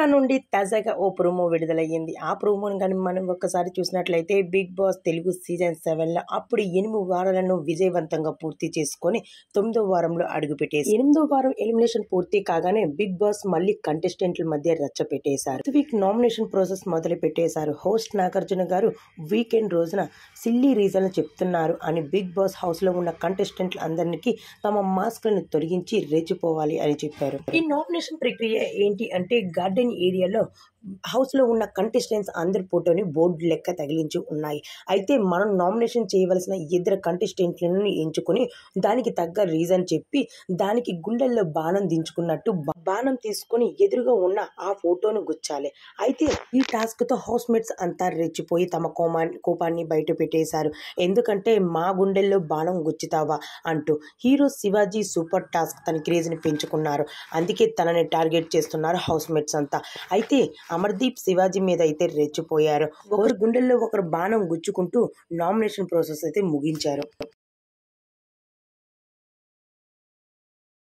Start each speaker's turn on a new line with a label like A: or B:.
A: cinema నుండి తాజాగా ఓ promo విడుదలయ్యింది ఆ ప్రోమోను కానీ మనం ఒక్కసారి చూసినట్లయితే బిగ్ బాస్ తెలుగు సీజన్ సెవెన్లో అప్పుడు ఎనిమిది వారాలను విజయవంతంగా పూర్తి చేసుకొని తొమ్మిదో వారంలో అడుగుపెట్టేసి ఎనిమిదో వారం ఎలిమినేషన్ పూర్తి కాగానే బిగ్ బాస్ మళ్ళీ కంటెస్టెంట్ల మధ్య రచ్చ పెట్టేశారు వీక్ నామినేషన్ ప్రాసెస్ మొదలు పెట్టేశారు హోస్ట్ నాగార్జున గారు వీకెండ్ రోజున సిల్లీ రీజన్లు చెప్తున్నారు అని బిగ్ బాస్ హౌస్లో ఉన్న కంటెస్టెంట్లు అందరికీ తమ మాస్క్లను తొలగించి రెచ్చిపోవాలి అని చెప్పారు ఈ నామినేషన్ ప్రక్రియ ఏంటి అంటే గార్డెన్ కిచెన్ ఏరియాలో హౌస్లో ఉన్న కంటెస్టెంట్స్ అందరి ఫోటోని బోర్డు లెక్క తగిలించి ఉన్నాయి అయితే మనం నామినేషన్ చేయవలసిన ఇద్దరు కంటెస్టెంట్లను ఎంచుకొని దానికి తగ్గ రీజన్ చెప్పి దానికి గుండెల్లో బాణం దించుకున్నట్టు బాణం తీసుకుని ఎదురుగా ఉన్న ఆ ఫోటోను గుచ్చాలి అయితే ఈ టాస్క్తో మేట్స్ అంతా రెచ్చిపోయి తమ కోమా కోపాన్ని బయట పెట్టేశారు ఎందుకంటే మా గుండెల్లో బాణం గుచ్చుతావా అంటూ హీరో శివాజీ సూపర్ టాస్క్ తన క్రేజ్ని పెంచుకున్నారు అందుకే తనని టార్గెట్ చేస్తున్నారు హౌస్ మేట్స్ అంతా అయితే అమర్దీప్ శివాజీ మీద అయితే రెచ్చిపోయారు ఒకరు గుండెల్లో ఒకరు బాణం గుచ్చుకుంటూ నామినేషన్ ప్రాసెస్ అయితే ముగించారు